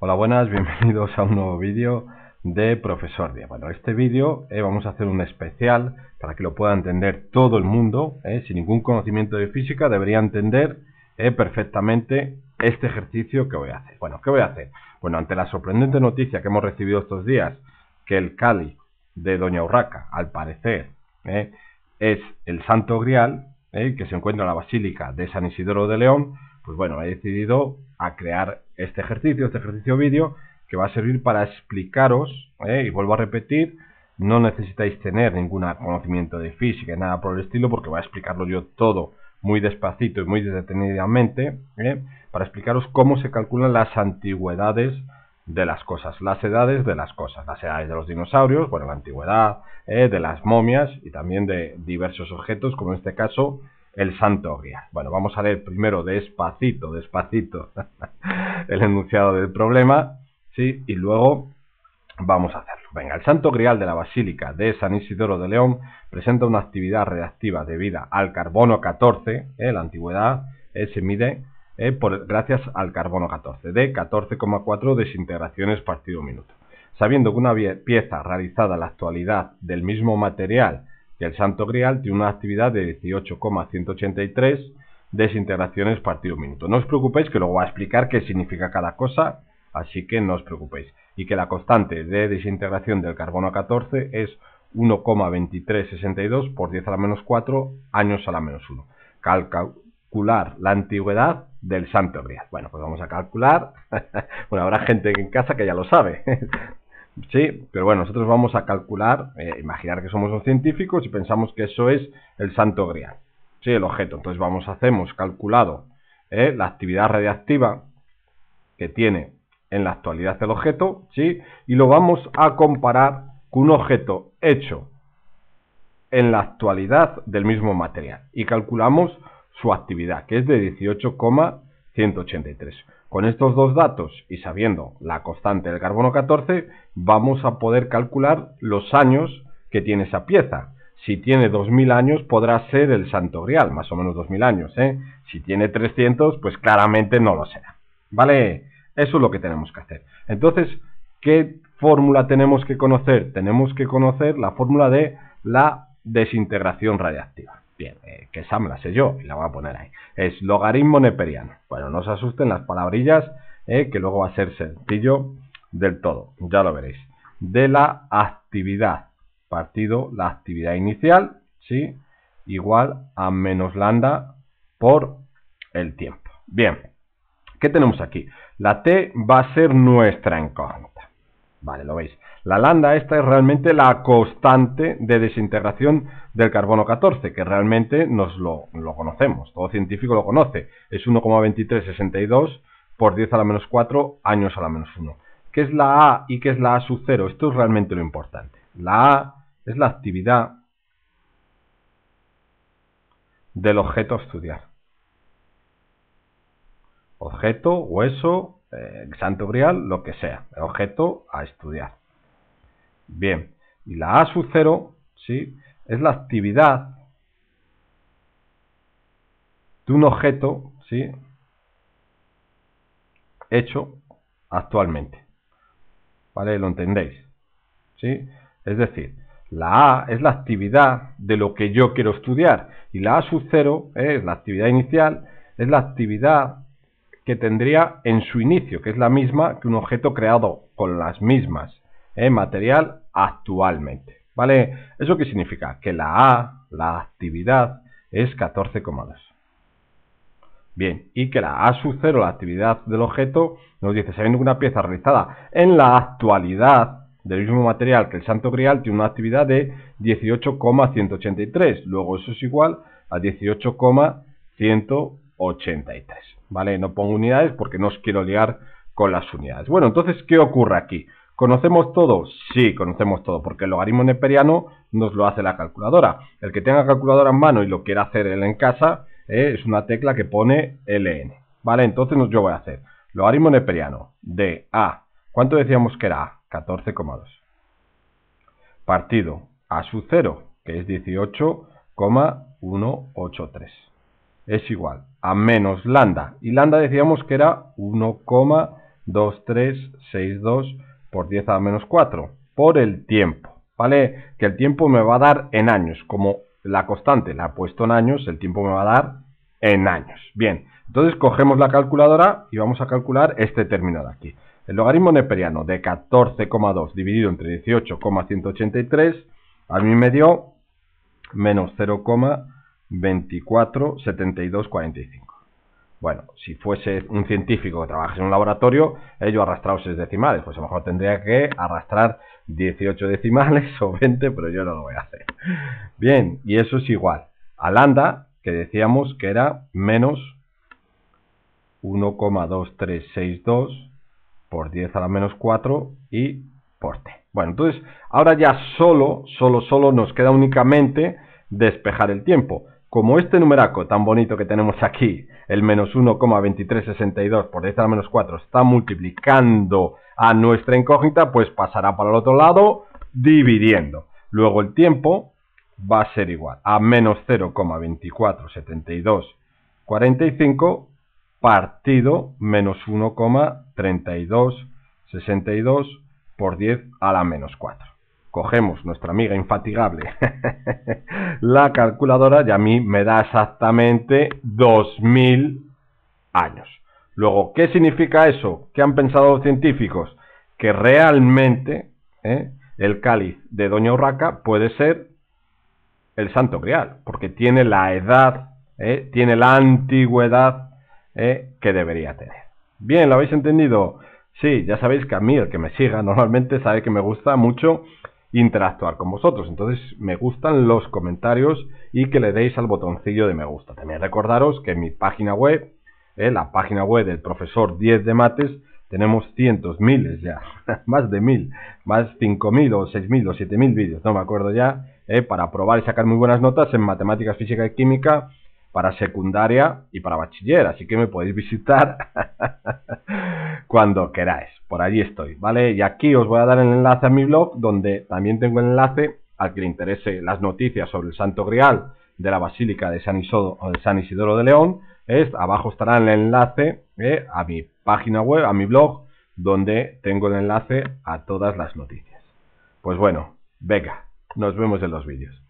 Hola, buenas, bienvenidos a un nuevo vídeo de Profesor Día. Bueno, este vídeo eh, vamos a hacer un especial para que lo pueda entender todo el mundo. Eh, sin ningún conocimiento de física debería entender eh, perfectamente este ejercicio que voy a hacer. Bueno, ¿qué voy a hacer? Bueno, ante la sorprendente noticia que hemos recibido estos días, que el Cali de Doña Urraca, al parecer, es el Santo Grial, que se encuentra en la Basílica de San Isidoro de León, pues bueno, he decidido a crear este ejercicio, este ejercicio vídeo, que va a servir para explicaros, ¿eh? y vuelvo a repetir, no necesitáis tener ningún conocimiento de física, nada por el estilo, porque voy a explicarlo yo todo muy despacito y muy detenidamente, ¿eh? para explicaros cómo se calculan las antigüedades de las cosas, las edades de las cosas, las edades de los dinosaurios, bueno, la antigüedad, ¿eh? de las momias y también de diversos objetos, como en este caso el santo Grial. Bueno, vamos a leer primero despacito, despacito el enunciado del problema, ¿sí? Y luego vamos a hacerlo. Venga, el santo grial de la Basílica de San Isidoro de León presenta una actividad reactiva debida al carbono 14, ¿eh? la antigüedad eh, se mide ¿eh? por, gracias al carbono 14, de 14,4 desintegraciones partido minuto. Sabiendo que una pieza realizada en la actualidad del mismo material que el Santo Grial tiene una actividad de 18,183 desintegraciones partido minuto. No os preocupéis que luego va a explicar qué significa cada cosa, así que no os preocupéis. Y que la constante de desintegración del carbono 14 es 1,2362 por 10 a la menos 4 años a la menos 1. Calcular la antigüedad del Santo Grial. Bueno, pues vamos a calcular. bueno, habrá gente en casa que ya lo sabe. Sí, pero bueno, nosotros vamos a calcular, eh, imaginar que somos los científicos y pensamos que eso es el santo grial, sí, el objeto. Entonces vamos, hacemos calculado eh, la actividad radiactiva que tiene en la actualidad el objeto, sí, y lo vamos a comparar con un objeto hecho en la actualidad del mismo material y calculamos su actividad, que es de 18,183. Con estos dos datos y sabiendo la constante del carbono 14, vamos a poder calcular los años que tiene esa pieza. Si tiene 2000 años podrá ser el santo más o menos 2000 años. ¿eh? Si tiene 300, pues claramente no lo será. ¿Vale? Eso es lo que tenemos que hacer. Entonces, ¿qué fórmula tenemos que conocer? Tenemos que conocer la fórmula de la desintegración radiactiva. Bien, eh, que Sam la sé yo y la voy a poner ahí. Es logaritmo neperiano. Bueno, no se asusten las palabrillas, eh, que luego va a ser sencillo del todo. Ya lo veréis. De la actividad. Partido la actividad inicial, ¿sí? Igual a menos lambda por el tiempo. Bien, ¿qué tenemos aquí? La T va a ser nuestra cuenta. Vale, lo veis. La lambda esta es realmente la constante de desintegración del carbono 14, que realmente nos lo, conocemos, todo científico lo conoce. Es 1,2362 por 10 a la menos 4 años a la menos 1. ¿Qué es la A y qué es la A sub 0? Esto es realmente lo importante. La A es la actividad del objeto a estudiar. Objeto, hueso, eh, Urial, lo que sea. El objeto a estudiar. Bien, y la A sub 0, ¿sí? Es la actividad de un objeto, ¿sí? Hecho actualmente. ¿Vale? ¿Lo entendéis? ¿Sí? Es decir, la A es la actividad de lo que yo quiero estudiar y la A sub 0 ¿eh? es la actividad inicial, es la actividad que tendría en su inicio, que es la misma que un objeto creado con las mismas en material actualmente. ¿Vale? ¿Eso qué significa? Que la A, la actividad, es 14,2. Bien, y que la A sub 0, la actividad del objeto, nos dice, sabiendo que una pieza realizada en la actualidad del mismo material que el santo grial tiene una actividad de 18,183, luego eso es igual a 18,183, ¿vale? No pongo unidades porque no os quiero liar con las unidades. Bueno, entonces, ¿qué ocurre aquí? ¿Conocemos todo? Sí, conocemos todo, porque el logaritmo neperiano nos lo hace la calculadora. El que tenga calculadora en mano y lo quiera hacer él en casa, eh, es una tecla que pone ln. ¿Vale? Entonces yo voy a hacer logaritmo neperiano de a. ¿Cuánto decíamos que era a? 14,2. Partido a su 0, que es 18,183. Es igual a menos lambda. Y lambda decíamos que era 1,2362 por 10 a menos 4, por el tiempo, ¿vale? Que el tiempo me va a dar en años, como la constante la he puesto en años, el tiempo me va a dar en años. Bien, entonces cogemos la calculadora y vamos a calcular este término de aquí. El logaritmo neperiano de 14,2 dividido entre 18,183 a mí me dio menos 0,247245. Bueno, si fuese un científico que trabajase en un laboratorio, ello arrastrado 6 decimales, pues a lo mejor tendría que arrastrar 18 decimales o 20, pero yo no lo voy a hacer. Bien, y eso es igual a lambda, que decíamos que era menos 1,2362 por 10 a la menos 4 y por t. Bueno, entonces ahora ya solo, solo, solo nos queda únicamente despejar el tiempo. Como este numeraco tan bonito que tenemos aquí, el menos 1,2362 por 10 a la menos 4, está multiplicando a nuestra incógnita, pues pasará para el otro lado dividiendo. Luego el tiempo va a ser igual a menos 0,247245 partido menos 1,3262 por 10 a la menos 4 cogemos nuestra amiga infatigable la calculadora y a mí me da exactamente 2000 años. Luego, ¿qué significa eso? ¿Qué han pensado los científicos? Que realmente ¿eh? el cáliz de Doña Urraca puede ser el santo grial, porque tiene la edad, ¿eh? tiene la antigüedad ¿eh? que debería tener. Bien, ¿lo habéis entendido? Sí, ya sabéis que a mí, el que me siga normalmente, sabe que me gusta mucho interactuar con vosotros. Entonces me gustan los comentarios y que le deis al botoncillo de me gusta. También recordaros que en mi página web, eh, la página web del profesor 10 de mates, tenemos cientos, miles ya, más de mil, más cinco mil o seis mil o siete mil vídeos, no me acuerdo ya, eh, para probar y sacar muy buenas notas en matemáticas, física y química para secundaria y para bachiller, así que me podéis visitar cuando queráis por allí estoy, ¿vale? Y aquí os voy a dar el enlace a mi blog, donde también tengo el enlace al que le interese las noticias sobre el Santo Grial de la Basílica de San, Isidoro de León. Es, abajo estará el enlace eh, a mi página web, a mi blog, donde tengo el enlace a todas las noticias. Pues bueno, venga, nos vemos en los vídeos.